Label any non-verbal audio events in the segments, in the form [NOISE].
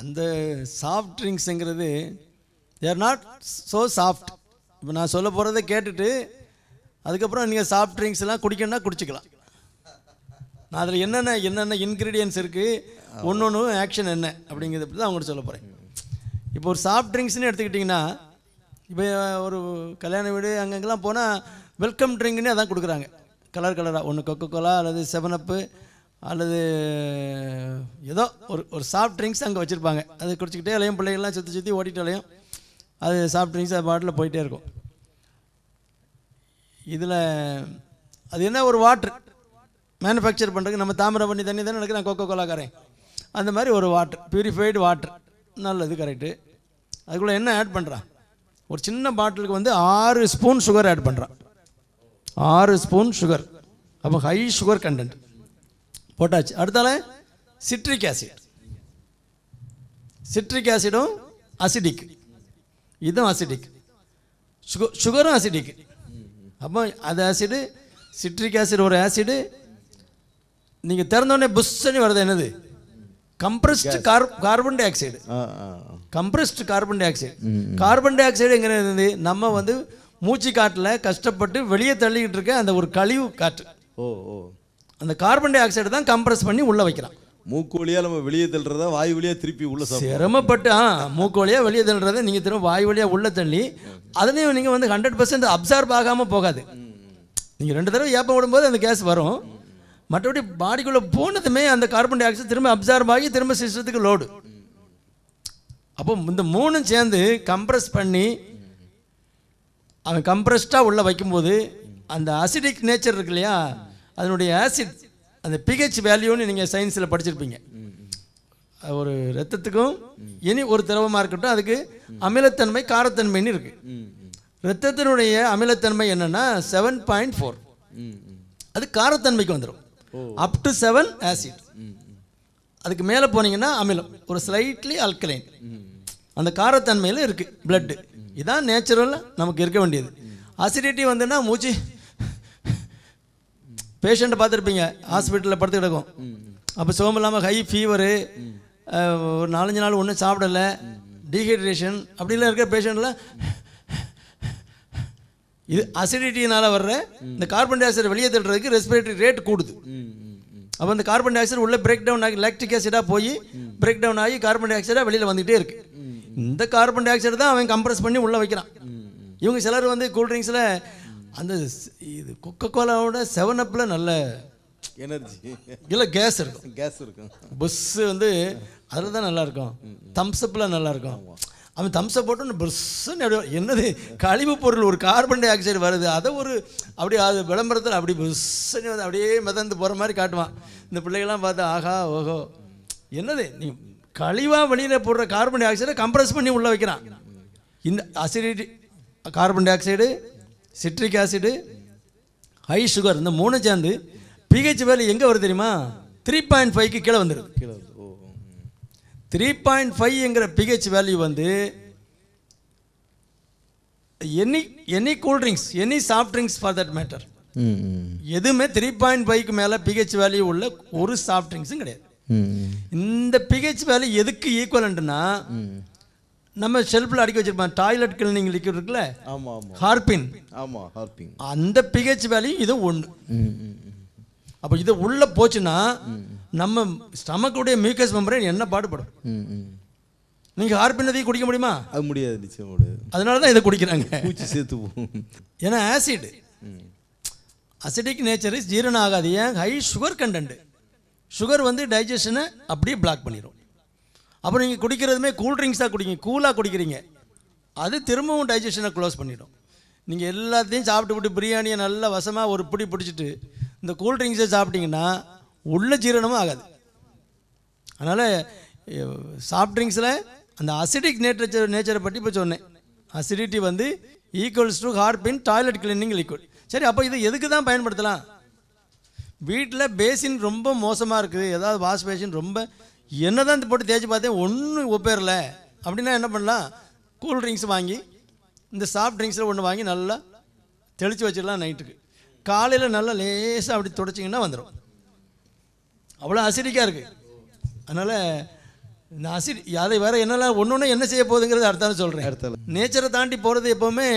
அந்த சாஃப்ட் ட்ரிங்க்ஸுங்கிறது they're not so soft இப்போ நான் சொல்ல போகிறத கேட்டுட்டு அதுக்கப்புறம் நீங்கள் சாஃப்ட் ட்ரிங்க்ஸ்லாம் குடிக்கணும்னா குடிச்சிக்கலாம் நான் அதில் என்னென்ன என்னென்ன இன்க்ரீடியன்ஸ் இருக்குது ஒன்று ஒன்று ஆக்ஷன் என்ன அப்படிங்கிறத பற்றி தான் அவங்கள்ட்ட சொல்ல போகிறேன் இப்போ ஒரு சாஃப்ட் ட்ரிங்க்ஸ்னு எடுத்துக்கிட்டிங்கன்னா இப்போ ஒரு கல்யாண வீடு அங்கங்கெல்லாம் போனால் வெல்கம் ட்ரிங்க்னே அதான் கொடுக்குறாங்க கலர் கலராக ஒன்று கொக்கோ கோலா அல்லது செவனப்பு அல்லது ஏதோ ஒரு ஒரு சாஃப்ட் ட்ரிங்க்ஸ் அங்கே வச்சுருப்பாங்க அது குடிச்சிக்கிட்டே அலையும் பிள்ளைங்கள்லாம் சுற்றி சுற்றி ஓடிட்டு அலையும் அது சாஃப்ட் ட்ரிங்க்ஸ் அது பாட்டில் போயிட்டே இருக்கும் இதில் அது என்ன ஒரு வாட்ரு மேனுஃபேக்சர் பண்ணுறதுக்கு நம்ம தாமிர பண்ணி தண்ணி தானே எனக்கு நான் கோகோ கோலா கரையன் அந்த மாதிரி ஒரு வாட்ரு ப்யூரிஃபைடு வாட்ரு நல்லது கரெக்டு அதுக்குள்ளே என்ன ஆட் பண்ணுறான் ஒரு சின்ன பாட்டிலுக்கு வந்து ஆறு ஸ்பூன் சுகர் ஆட் பண்ணுறான் ஆறு ஸ்பூன் சுகர் அப்போ ஹை சுகர் கண்டென்ட் போட்டாச்சு அடுத்தால சிட்ரிக் ஆசிட் சிட்ரிக் ஆசிடும் அசிடிக் இதுவும் அசிடிக் சுக சுகரும் அசிடிக் அப்போ அது ஆசிடு சிட்ரிக் ஆசிட் ஒரு ஆசிடு நீங்கள் திறந்தோடனே புஷ்ஷன்னு வருது என்னது compressed carbon dioxide compressed carbon dioxide carbon dioxide எங்கே இருந்தது நம்ம வந்து மூச்சு காட்டில் கஷ்டப்பட்டு வெளியே தள்ளிக்கிட்டு இருக்க அந்த ஒரு கழிவு காற்று ஓ ஓ அந்த கார்பன் டை ஆக்சைடு தான் கம்ப்ரஸ் பண்ணி உள்ளே வைக்கிறான் மூக்கு வழியாக நம்ம வெளியே தள்ளுறதா வாய் வழியாக திருப்பி உள்ள சிரமப்பட்டு ஆ மூக்கு வழியாக வெளியே தள்ளுறதை நீங்கள் திரும்ப வாய் வழியாக உள்ளே தள்ளி அதுலேயும் நீங்கள் வந்து ஹண்ட்ரட் பர்சன்ட் அப்சார்ப் ஆகாமல் போகாது நீங்கள் ரெண்டு தடவை ஏப்பம் விடும்போது அந்த கேஸ் வரும் மற்றபடி பாடிக்குள்ளே போனதுமே அந்த கார்பன் டை ஆக்சைடு திரும்ப அப்சார்ப் ஆகி திரும்ப சிஸ்டத்துக்கு லோடு அப்போ இந்த மூணும் சேர்ந்து கம்ப்ரெஸ் பண்ணி அவன் கம்ப்ரெஸ்டாக உள்ளே வைக்கும்போது அந்த அசிடிக் நேச்சர் இருக்கு இல்லையா அதனுடைய ஆசிட் அந்த பிஹெச் வேல்யூன்னு நீங்கள் சயின்ஸில் படிச்சிருப்பீங்க ஒரு ரத்தத்துக்கும் இனி ஒரு திரவமாக இருக்கட்டும் அதுக்கு அமிலத்தன்மை காரத்தன்மைன்னு இருக்குது ரத்தத்தினுடைய அமிலத்தன்மை என்னென்னா செவன் பாயிண்ட் ஃபோர் அது காரத்தன்மைக்கு வந்துடும் அப் டு செவன் ஆசிட் அதுக்கு மேலே போனீங்கன்னா அமிலம் ஒரு ஸ்லைட்லி அல்கலைன் அந்த காரத்தன்மையில் இருக்குது பிளட்டு இதான் நேச்சுரலாக நமக்கு இருக்க வேண்டியது அசிடிட்டி வந்துன்னா மூச்சு பேஷண்ட்டை பார்த்துருப்பீங்க ஹாஸ்பிட்டலில் படுத்து கிடக்கும் அப்போ சோகம் இல்லாமல் ஹை ஃபீவரு ஒரு நாலஞ்சு நாள் ஒன்றும் சாப்பிடலை டீஹைட்ரேஷன் அப்படிலாம் இருக்கிற பேஷண்ட்டில் இது அசிடிட்டினால் வர்ற இந்த கார்பன் டை ஆக்சைடு வெளியே தட்டுறதுக்கு ரெஸ்பிரேட்டரி ரேட் கூடுது அப்போ அந்த கார்பன் டை ஆக்சைடு உள்ளே பிரேக் டவுன் ஆகி லாக்டிக் ஆசிடாக போய் பிரேக் டவுன் ஆகி கார்பன் டை ஆக்சைடாக வெளியில் வந்துகிட்டே இருக்குது இந்த கார்பன் டை ஆக்சைடு தான் அவன் கம்ப்ரஸ் பண்ணி உள்ளே வைக்கிறான் இவங்க சிலர் வந்து கூல்ட்ரிங்க்ஸில் அந்த இது கொக்கோ கோலாவோட செவன் அப்பில் நல்ல எனர்ஜி இல்லை கேஸ் இருக்கும் கேஸ் இருக்கும் புஸ்ஸு வந்து அதில் தான் நல்லாயிருக்கும் தம்ஸ்அப்பில் நல்லாயிருக்கும் அவன் தம்ஸை போட்டு பஸ்ஸுன்னு என்னது கழிவு பொருள் ஒரு கார்பன் டை ஆக்சைடு வருது அதை ஒரு அப்படி அது விளம்பரத்தில் அப்படி பஸ்ஸுன்னு வந்து அப்படியே மிதந்து போகிற மாதிரி காட்டுவான் இந்த பிள்ளைகள்லாம் பார்த்தா ஆஹா ஓஹோ என்னது நீ கழிவாக வெளியில் போடுற கார்பன் டை ஆக்சைடை கம்ப்ரஸ் பண்ணி உள்ளே வைக்கிறான் இந்த acidity carbon dioxide citric acid high sugar இந்த மூணு சேர்ந்து பிஹெச் வேல்யூ எங்கே வருது தெரியுமா த்ரீ பாயிண்ட் ஃபைவ்க்கு கீழே வந்துடுது த்ரீ பாயிண்ட் ஃபைவ்ங்கிற பிஹெச் வேல்யூ வந்து any any cool drinks any soft drinks for that matter எதுவுமே த்ரீ பாயிண்ட் ஃபைவ்க்கு மேலே பிஹெச் வேல்யூ உள்ள ஒரு சாஃப்ட் ட்ரிங்க்ஸும் கிடையாது இந்த பிஹெச் வேல்யூ எதுக்கு ஈக்குவலன்ட்னா நம்ம செல்ஃபில் அடிக்க வச்சிருப்போம் டாய்லெட் கிளீனிங் லிக்விட் இருக்குல்ல ஆமாம் ஆமாம் ஹார்பின் ஆமாம் ஹார்பின் அந்த பிஹெச் வேலையும் இது ஒன்று அப்போ இது உள்ளே போச்சுன்னா நம்ம ஸ்டமக்குடைய மியூக்கஸ் மெம்பரே என்ன பாடுபடும் நீங்கள் ஹார்பின் நதியை குடிக்க முடியுமா அது முடியாது நிச்சயம் அதனால தான் இதை குடிக்கிறாங்க பூச்சி சேர்த்து ஏன்னா ஆசிட் அசிடிக் நேச்சர் ஜீரணம் ஆகாது ஏன் ஹை சுகர் கண்டன்ட் சுகர் வந்து டைஜஷனை அப்படியே பிளாக் பண்ணிடும் அப்புறம் நீங்கள் குடிக்கிறதுமே கூல் ட்ரிங்க்ஸாக குடிங்க கூலாக குடிக்கிறீங்க அது திரும்பவும் டைஜஷனை க்ளோஸ் பண்ணிடும் நீங்கள் எல்லாத்தையும் சாப்பிட்டு விட்டு பிரியாணியை நல்லா வசமாக ஒரு பிடி பிடிச்சிட்டு இந்த கூல் ட்ரிங்க்ஸை சாப்பிட்டீங்கன்னா உள்ள ஜீரணமும் ஆகாது அதனால் சாஃப்ட் ட்ரிங்க்ஸில் அந்த அசிடிக் நேச்சர் நேச்சரை பற்றி இப்போ சொன்னேன் அசிடிட்டி வந்து ஈக்குவல்ஸ் டு பின் டாய்லெட் கிளீனிங் லிக்விட் சரி அப்போ இது எதுக்கு தான் பயன்படுத்தலாம் வீட்டில் பேசின் ரொம்ப மோசமாக இருக்குது ஏதாவது வாஷ் பேசின் ரொம்ப என்ன தான் இந்த போட்டு தேய்ச்சி பார்த்தேன் ஒன்றும் ஒப்பேரல அப்படின்னா என்ன பண்ணலாம் கூல் ட்ரிங்க்ஸ் வாங்கி இந்த சாஃப்ட் ட்ரிங்க்ஸில் ஒன்று வாங்கி நல்லா தெளித்து வச்சிடலாம் நைட்டுக்கு காலையில் நல்லா லேசாக அப்படி தொடச்சிங்கன்னா வந்துடும் அவ்வளோ அசிடிக்காக இருக்குது அதனால் இந்த அசிட் அதை வேறு என்னெல்லாம் ஒன்று ஒன்று என்ன செய்ய போகுதுங்கிறது அடுத்தாலும் சொல்கிறேன் அடுத்தாலும் நேச்சரை தாண்டி போகிறது எப்போவுமே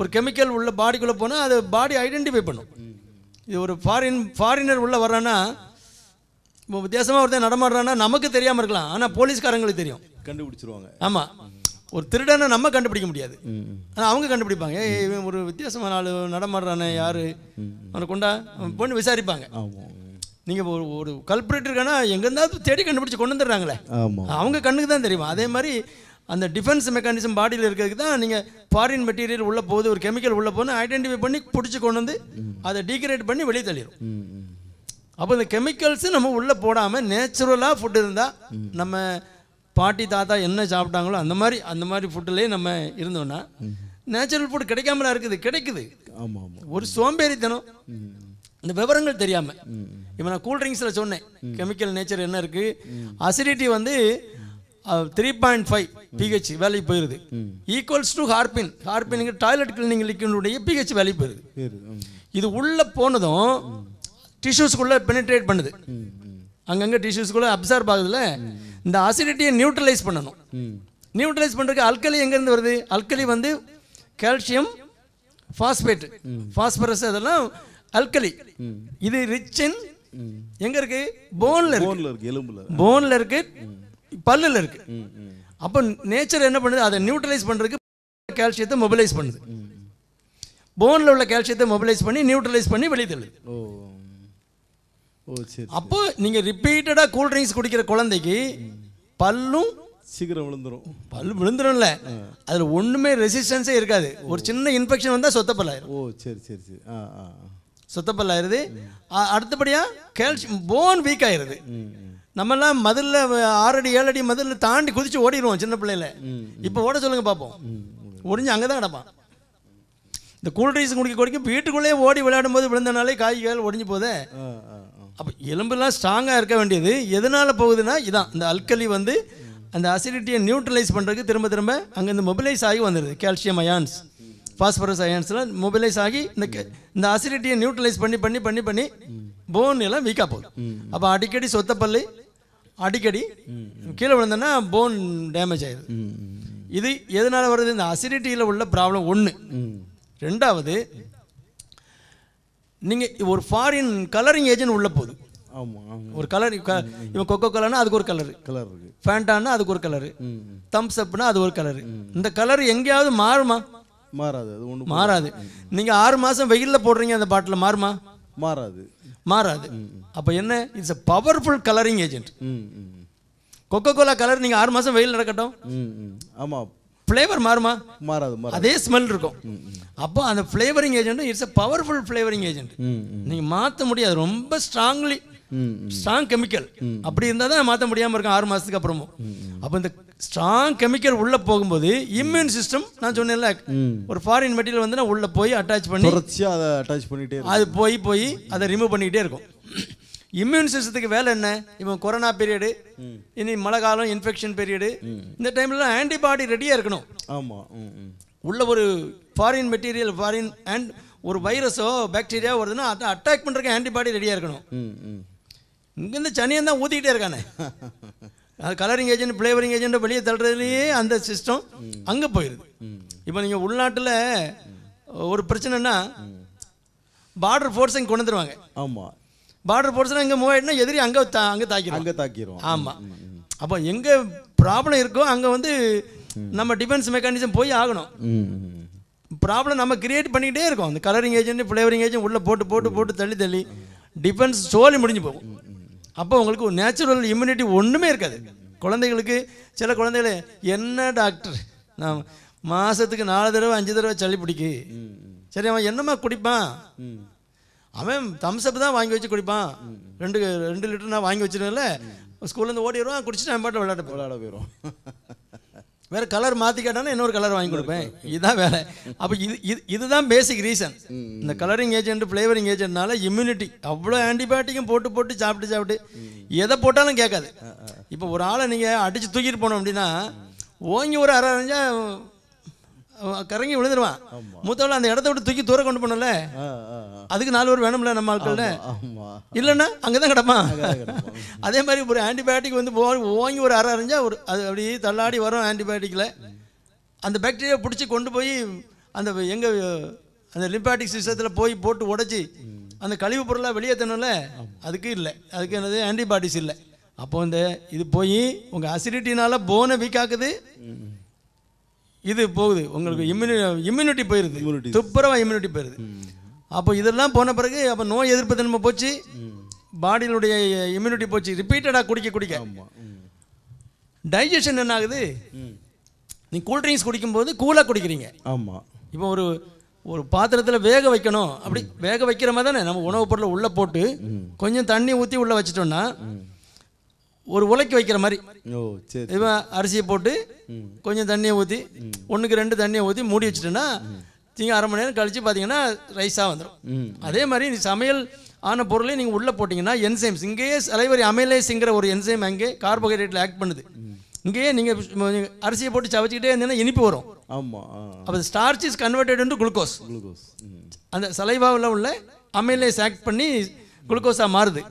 ஒரு கெமிக்கல் உள்ள பாடிக்குள்ளே போனால் அது பாடி ஐடென்டிஃபை பண்ணும் இது ஒரு ஃபாரின் ஃபாரினர் உள்ளே வர்றேன்னா வித்தியாசமாக ஒருத்தன் நடமாடுறான்னா நமக்கு தெரியாமல் இருக்கலாம் ஆனால் போலீஸ்காரங்களுக்கு தெரியும் கண்டுபிடிச்சிருவாங்க ஆமாம் ஒரு திருடனை நம்ம கண்டுபிடிக்க முடியாது ஆனால் அவங்க கண்டுபிடிப்பாங்க இவன் ஒரு வித்தியாசமான ஆள் நடமாடுறானே யார் அவனை கொண்டா பொண்ணு விசாரிப்பாங்க நீங்கள் ஒரு ஒரு கல்பரேட் இருக்கானா எங்கேருந்தாவது தேடி கண்டுபிடிச்சி கொண்டு வந்துடுறாங்களே அவங்க கண்ணுக்கு தான் தெரியும் அதே மாதிரி அந்த டிஃபென்ஸ் மெக்கானிசம் பாடியில் இருக்கிறதுக்கு தான் நீங்கள் ஃபாரின் மெட்டீரியல் உள்ளே போகுது ஒரு கெமிக்கல் உள்ளே போகணும் ஐடென்டிஃபை பண்ணி பிடிச்சி கொண்டு வந்து அதை டீக்ரேட் பண்ணி வெளியே தள்ளிடும் அப்போ இந்த கெமிக்கல்ஸு நம்ம உள்ளே போடாமல் நேச்சுரலாக ஃபுட் இருந்தால் நம்ம பாட்டி தாத்தா என்ன சாப்பிட்டாங்களோ அந்த மாதிரி அந்த மாதிரி ஃபுட்டுலேயே நம்ம இருந்தோம்னா நேச்சுரல் ஃபுட் கிடைக்காமலாம் இருக்குது கிடைக்குது ஆமாம் ஒரு சோம்பேறித்தனம் இந்த விவரங்கள் தெரியாமல் இப்போ நான் கூல்ட்ரிங்க்ஸில் சொன்னேன் கெமிக்கல் நேச்சர் என்ன இருக்குது அசிடிட்டி வந்து த்ரீ பாயிண்ட் ஃபைவ் பிஹெச் வேலைக்கு போயிருது ஈக்குவல்ஸ் டு ஹார்பின் ஹார்பின் டாய்லெட் கிளீனிங் லிக்வினுடைய பிஹெச் வேலைக்கு போயிருது இது உள்ளே போனதும் டிஷ்யூஸ்க்குள்ளே பெனிட்ரேட் பண்ணுது அங்கங்கே டிஷ்யூஸ்க்குள்ளே அப்சர்வ் ஆகுதுல இந்த அசிடிட்டியை நியூட்ரலைஸ் பண்ணணும் நியூட்ரலைஸ் பண்ணுறதுக்கு அல்கலி எங்கேருந்து வருது அல்கலி வந்து கால்சியம் ஃபாஸ்பேட் ஃபாஸ்பரஸ் அதெல்லாம் அல்கலி இது ரிச் எங்க இருக்கு போன்ல இருக்கு எலும்புல போன்ல இருக்கு பல்லுல இருக்கு அப்போ நேச்சர் என்ன பண்ணுது அதை நியூட்ரலைஸ் பண்றதுக்கு கால்சியத்தை மொபிலைஸ் பண்ணுது போன்ல உள்ள கால்சியத்தை மொபிலைஸ் பண்ணி நியூட்ரலைஸ் பண்ணி வெளியே தள்ளுது ஓ சரி அப்போ நீங்கள் ரிப்பீட்டடாக கூல் ட்ரிங்க்ஸ் குடிக்கிற குழந்தைக்கு பல்லும் சீக்கிரம் விழுந்துரும் பல் விழுந்துடும்ல அதில் ஒன்றுமே ரெசிஸ்டன்ஸே இருக்காது ஒரு சின்ன இன்ஃபெக்ஷன் வந்தால் சொத்தப்பல்லாயிரும் ஓ சரி சரி சரி ஆ ஆ சொத்தப்பல்லாயிருது அடுத்தபடியாக கேல்சியம் போன் வீக் ஆயிடுது நம்மெல்லாம் மதுரில் ஆறடி ஏழடி மதுரில் தாண்டி குதிச்சு ஓடிடுவோம் சின்ன பிள்ளையில இப்போ ஓட சொல்லுங்க பார்ப்போம் ஒடிஞ்சு அங்கே தான் கிடப்பான் இந்த கூல் ட்ரிங்க்ஸ் குடிக்க குடிக்க வீட்டுக்குள்ளேயே ஓடி விளையாடும் போது விழுந்தனாலே காய்கள் ஒடிஞ்சு போதே அப்போ எலும்புலாம் ஸ்ட்ராங்காக இருக்க வேண்டியது எதனால் போகுதுன்னா இதான் இந்த அல்கலி வந்து அந்த அசிடிட்டியை நியூட்ரலைஸ் பண்ணுறதுக்கு திரும்ப திரும்ப அங்கேருந்து மொபிலைஸ் ஆகி வந்துடுது கால்சியம் அயான்ஸ் ஃபாஸ்பரஸ் அயான்ஸ்லாம் மொபிலைஸ் ஆகி இந்த இந்த அசிடிட்டியை நியூட்ரலைஸ் பண்ணி பண்ணி பண்ணி பண்ணி போன் எல்லாம் வீக்காக போகுது அப்போ அடிக்கடி சொத்தப்பல்லு அடிக்கடி கீழே விழுந்தோன்னா போன் டேமேஜ் ஆகிடுது இது எதனால் வருது இந்த அசிடிட்டியில் உள்ள ப்ராப்ளம் ஒன்று ரெண்டாவது நீங்கள் ஒரு ஃபாரின் கலரிங் ஏஜென்ட் உள்ளே போகுது ஆமாம் ஒரு கலர் இவன் கொக்கோ கலர்னா அதுக்கு ஒரு கலரு கலர் இருக்கு ஃபேண்டானா அதுக்கு ஒரு கலரு தம்ஸ் அப்னா அது ஒரு கலரு இந்த கலர் எங்கேயாவது மாறுமா மாறாது அது ஒன்று மாறாது நீங்கள் ஆறு மாதம் வெயிலில் போடுறீங்க அந்த பாட்டில் மாறுமா மாறாது மாறாது அப்போ என்ன it's a powerful colouring agent Coca Cola colour நீங்கள் ஆறு மாதம் வெயில் நடக்கட்டும் ஆமாம் ஃப்ளேவர் மாறுமா மாறாது அதே ஸ்மெல் இருக்கும் அப்போ அந்த flavouring agent it's a powerful flavouring agent நீங்கள் மாற்ற முடியாது ரொம்ப ஸ்ட்ராங்லி ஸ்ட்ராங் கெமிக்கல் அப்படி இருந்தால் தான் மாற்ற முடியாமல் இருக்கும் ஆறு மாதத்துக்கு அப்புறமும் அப்போ இந்த ஸ்ட்ராங் கெமிக்கல் உள்ளே போகும்போது இம்யூன் சிஸ்டம் நான் சொன்னேன்ல ஒரு ஃபாரின் மெட்டீரியல் வந்து நான் உள்ளே போய் அட்டாச் பண்ணி அதை அட்டாச் பண்ணிட்டே அது போய் போய் அதை ரிமூவ் பண்ணிக்கிட்டே இருக்கும் இம்யூன் சிஸ்டத்துக்கு வேலை என்ன இவன் கொரோனா பீரியடு இனி மழை காலம் இன்ஃபெக்ஷன் பீரியடு இந்த டைம்லலாம் ஆன்டிபாடி ரெடியாக இருக்கணும் ஆமாம் உள்ள ஒரு ஃபாரின் மெட்டீரியல் ஃபாரின் அண்ட் ஒரு வைரஸோ பாக்டீரியா வருதுன்னா அதை அட்டாக் பண்ணுறதுக்கு ஆன்டிபாடி ரெடியாக இருக்கணும் இங்கேருந்து சனியன் தான் ஊற்றிக்கிட்டே இருக்கானே அது கலரிங் ஏஜென்ட் ஃப்ளேவரிங் ஏஜென்ட் வெளியே தள்ளுறதுலேயே அந்த சிஸ்டம் அங்கே போயிடுது இப்போ நீங்கள் உள்நாட்டில் ஒரு பிரச்சனைனா பார்டர் ஃபோர்ஸிங் கொண்டு வந்துடுவாங்க ஆமாம் பார்டர் போர்ஸ்னால் இங்கே மூவ் ஆகிட்டுனா எதிரி அங்கே தா அங்கே தாக்கிடும் அங்கே தாக்கிடும் ஆமாம் அப்போ எங்கே ப்ராப்ளம் இருக்கோ அங்கே வந்து நம்ம டிஃபென்ஸ் மெக்கானிசம் போய் ஆகணும் ப்ராப்ளம் நம்ம கிரியேட் பண்ணிக்கிட்டே இருக்கோம் அந்த கலரிங் ஏஜென்ட் ஃப்ளேவரிங் ஏஜென்ட் உள்ளே போட்டு போட்டு போட்டு தள்ளி தள்ளி டிஃபென்ஸ் சோழி முடிஞ்சு போகும் அப்போ உங்களுக்கு ஒரு நேச்சுரல் இம்யூனிட்டி ஒன்றுமே இருக்காது குழந்தைகளுக்கு சில குழந்தைகளே என்ன டாக்டர் நான் மாதத்துக்கு நாலு தடவை அஞ்சு தடவை சளி பிடிக்கு சரி அவன் என்னம்மா குடிப்பான் அவன் தம்ஸ்அப் தான் வாங்கி வச்சு குடிப்பான் ரெண்டு ரெண்டு லிட்டர் நான் வாங்கி வச்சிருக்கல ஸ்கூல்லேருந்து ஓடிடுவான் குடிச்சிட்டு நான் பாட்டு விளையாட விளையாட போயிடும் வேறு கலர் மாற்றி கேட்டானா இன்னொரு கலர் வாங்கி கொடுப்பேன் இதுதான் வேலை அப்போ இது இது இதுதான் பேசிக் ரீசன் இந்த கலரிங் ஏஜென்ட் ஃப்ளேவரிங் ஏஜென்ட்னால இம்யூனிட்டி அவ்வளோ ஆன்டிபயோட்டிக்கும் போட்டு போட்டு சாப்பிட்டு சாப்பிட்டு எதை போட்டாலும் கேட்காது இப்போ ஒரு ஆளை நீங்கள் அடித்து தூக்கிட்டு போனோம் அப்படின்னா ஓங்கி ஒரு அரை அரைஞ்சா கறங்கி விழுந்துருவான் மூத்தவள அந்த இடத்த விட்டு தூக்கி தூரம் கொண்டு போனல அதுக்கு நாலு பேர் வேணும்ல நம்ம ஆட்கள் இல்லைன்னா அங்கே தான் கிடப்பான் [LAUGHS] அதே மாதிரி ஒரு ஆன்டிபயோட்டிக் வந்து ஓங்கி ஒரு அரை அரைஞ்சா ஒரு அது அப்படி தள்ளாடி வரும் ஆன்டிபயோட்டிக்கில் அந்த பாக்டீரியா பிடிச்சி கொண்டு போய் அந்த எங்கள் அந்த லிம்பாட்டிக் சிஸ்டத்தில் போய் போட்டு உடச்சி அந்த கழிவு பொருளாக வெளியேற்றணும்ல அதுக்கு இல்லை அதுக்கு என்னது ஆன்டிபயாட்டிக்ஸ் இல்லை அப்போ இந்த இது போய் உங்கள் அசிடிட்டினால போனை வீக்காக்குது இது போகுது உங்களுக்கு இம்யூனி இம்யூனிட்டி போயிருது துப்புரவா இம்யூனிட்டி போயிருது அப்போ இதெல்லாம் போன பிறகு அப்போ நோய் எதிர்ப்பு தன்மை போச்சு பாடியினுடைய இம்யூனிட்டி போச்சு ரிப்பீட்டடாக குடிக்க குடிக்க டைஜஷன் என்ன ஆகுது நீ கூல்ட்ரிங்க்ஸ் குடிக்கும்போது கூலாக குடிக்கிறீங்க ஆமாம் இப்போ ஒரு ஒரு பாத்திரத்தில் வேக வைக்கணும் அப்படி வேக வைக்கிற மாதிரி தானே நம்ம உணவுப் பொருளை உள்ளே போட்டு கொஞ்சம் தண்ணி ஊற்றி உள்ளே வச்சிட்டோம்னா ஒரு உலக்கி வைக்கிற மாதிரி ஓ சரி இவன் அரிசியை போட்டு கொஞ்சம் தண்ணியை ஊற்றி ஒன்றுக்கு ரெண்டு தண்ணியை ஊற்றி மூடி வச்சுட்டேன்னா நீங்கள் அரை மணி நேரம் கழித்து பார்த்தீங்கன்னா ரைஸாக வந்துடும் அதே மாதிரி நீ சமையல் ஆன பொருளையும் நீங்கள் உள்ளே போட்டிங்கன்னா என்சைம்ஸ் இங்கேயே சலைவரி அமைலேஸுங்கிற ஒரு என்சைம் அங்கே கார்போஹைட்ரேட்டில் ஆக்ட் பண்ணுது இங்கேயே நீங்கள் அரிசியை போட்டு சவச்சிக்கிட்டே இருந்தீங்கன்னா இனிப்பு வரும் ஆமாம் அப்போ starch is converted into glucose glucose அந்த சலைவாவில் உள்ள அமைலேஸ் ஆக்ட் பண்ணி குளுக்கோஸாக மாறுது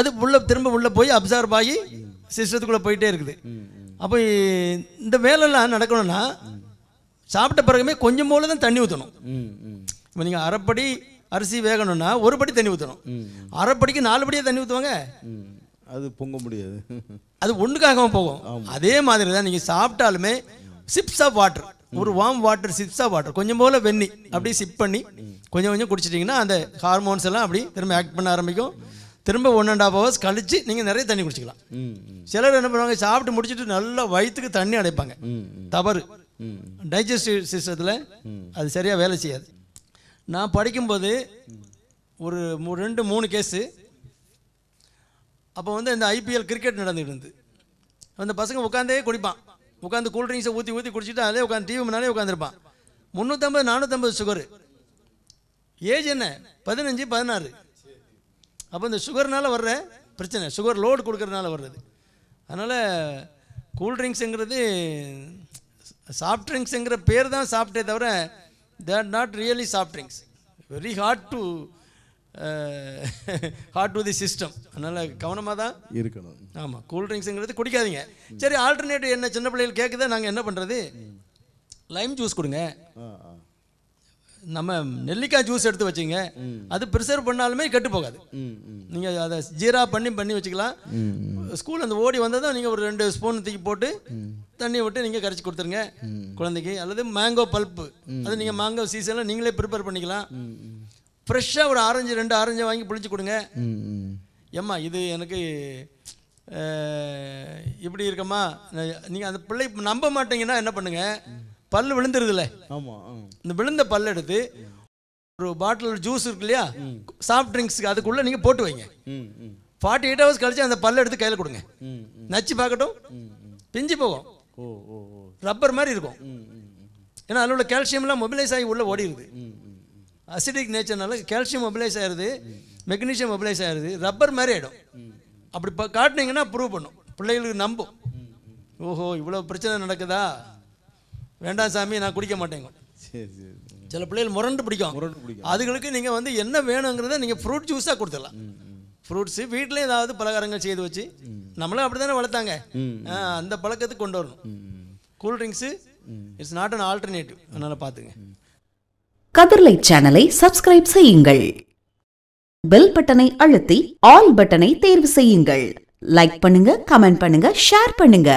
அது உள்ளே திரும்ப உள்ளே போய் அப்சர்வ் ஆகி சிஸ்டத்துக்குள்ளே போயிட்டே இருக்குது அப்போ இந்த வேலைலாம் நடக்கணும்னா சாப்பிட்ட பிறகுமே கொஞ்சம் போல தான் தண்ணி ஊற்றணும் இப்போ நீங்கள் அரைப்படி அரிசி வேகணும்னா ஒரு படி தண்ணி ஊற்றணும் அரைப்படிக்கு நாலு படியாக தண்ணி ஊற்றுவாங்க அது பொங்க முடியாது அது ஒன்றுக்காகவும் போகும் அதே மாதிரி தான் நீங்கள் சாப்பிட்டாலுமே சிப்ஸ் ஆஃப் வாட்டர் ஒரு warm water sips of water கொஞ்சம் போல வெண்ணி அப்படியே சிப் பண்ணி கொஞ்சம் கொஞ்சம் குடிச்சிட்டிங்கன்னா அந்த ஹார்மோன்ஸ் எல்லாம் அப்படி திரும்ப ஆக்ட் பண்ண ஆரம்பிக்கும் திரும்ப ஒன் அண்ட் ஆஃப் ஹவர்ஸ் கழிச்சு நீங்கள் நிறைய தண்ணி குடிச்சிக்கலாம் சிலர் என்ன பண்ணுவாங்க சாப்பிட்டு முடிச்சுட்டு நல்லா வயிற்றுக்கு தண்ணி அடைப்பாங்க தவறு டைஜஸ்டிவ் சிஸ்டத்தில் அது சரியாக வேலை செய்யாது நான் படிக்கும்போது ஒரு ரெண்டு மூணு கேஸு அப்போ வந்து இந்த ஐபிஎல் கிரிக்கெட் நடந்துகிட்டு இருந்து அந்த பசங்க உட்காந்தே குடிப்பான் உட்காந்து கூல்ட்ரிங்க்ஸை ஊற்றி ஊற்றி குடிச்சிட்டு அதே உட்காந்து டிவி முன்னாலே உட்காந்துருப்பான் முந்நூற்றம்பது நானூற்றம்பது சுகரு ஏஜ் என்ன பதினஞ்சு பதினாறு அப்போ இந்த சுகர்னால் வர்ற பிரச்சனை சுகர் லோடு கொடுக்கறதுனால வர்றது அதனால் கூல் ட்ரிங்க்ஸுங்கிறது சாஃப்ட் ட்ரிங்க்ஸுங்கிற பேர் தான் சாப்பிட்டே தவிர that not really soft drinks very hard to hard to the system அதனால் கவனமாக தான் இருக்கணும் ஆமாம் கூல்ட்ரிங்க்ஸுங்கிறது குடிக்காதீங்க சரி ஆல்டர்னேட்டிவ் என்ன சின்ன பிள்ளைகள் கேட்குதா நாங்கள் என்ன பண்ணுறது லைம் ஜூஸ் கொடுங்க நம்ம நெல்லிக்காய் ஜூஸ் எடுத்து வச்சிங்க அது ப்ரிசர்வ் பண்ணாலுமே கெட்டு போகாது நீங்கள் அதை ஜீரா பண்ணி பண்ணி வச்சுக்கலாம் ஸ்கூல் அந்த ஓடி வந்ததும் நீங்கள் ஒரு ரெண்டு ஸ்பூன் தூக்கி போட்டு தண்ணி விட்டு நீங்கள் கரைச்சி கொடுத்துருங்க குழந்தைக்கு அல்லது மேங்கோ பல்ப்பு அது நீங்கள் மேங்கோ சீசனில் நீங்களே ப்ரிப்பேர் பண்ணிக்கலாம் ஃப்ரெஷ்ஷாக ஒரு ஆரஞ்சு ரெண்டு ஆரஞ்சை வாங்கி புளிச்சு கொடுங்க ஏம்மா இது எனக்கு இப்படி இருக்கம்மா நீங்கள் அந்த பிள்ளை நம்ப மாட்டீங்கன்னா என்ன பண்ணுங்கள் பல் விழுந்துருதுல இந்த விழுந்த பல் எடுத்து ஒரு பாட்டில் ஜூஸ் இருக்கு இல்லையா சாஃப்ட் ட்ரிங்க்ஸுக்கு அதுக்குள்ளே நீங்கள் போட்டு வைங்க ஃபார்ட்டி எயிட் ஹவர்ஸ் கழிச்சு அந்த பல் எடுத்து கையில் கொடுங்க நச்சு பார்க்கட்டும் பிஞ்சு போகும் ரப்பர் மாதிரி இருக்கும் ஏன்னா அதில் உள்ள கால்சியம்லாம் மொபிலைஸ் ஆகி உள்ளே ஓடிடுது அசிடிக் நேச்சர்னால கால்சியம் மொபிலைஸ் ஆயிடுது மெக்னீஷியம் மொபிலைஸ் ஆயிடுது ரப்பர் மாதிரி ஆகிடும் அப்படி இப்போ காட்டினீங்கன்னா ப்ரூவ் பண்ணும் பிள்ளைகளுக்கு நம்பும் ஓஹோ இவ்வளோ பிரச்சனை நடக்குதா வேண்டாம் சாமி நான் குடிக்க மாட்டேங்க சில பிள்ளைகள் முரண்டு பிடிக்கும் முரண்டு பிடிக்கும் அதுகளுக்கு நீங்கள் வந்து என்ன வேணுங்கிறத நீங்கள் ஃப்ரூட் ஜூஸாக கொடுத்துடலாம் ஃப்ரூட்ஸு வீட்டிலே ஏதாவது பலகாரங்கள் செய்து வச்சு நம்மளும் அப்படி தானே வளர்த்தாங்க அந்த பழக்கத்துக்கு கொண்டு வரணும் cool drinks it's not an alternative அதனால் பார்த்துங்க கதிர்லை சேனலை சப்ஸ்கிரைப் செய்யுங்கள் பெல் பட்டனை அழுத்தி ஆல் பட்டனை தேர்வு செய்யுங்கள் லைக் பண்ணுங்க கமெண்ட் பண்ணுங்க ஷேர் பண்ணுங்க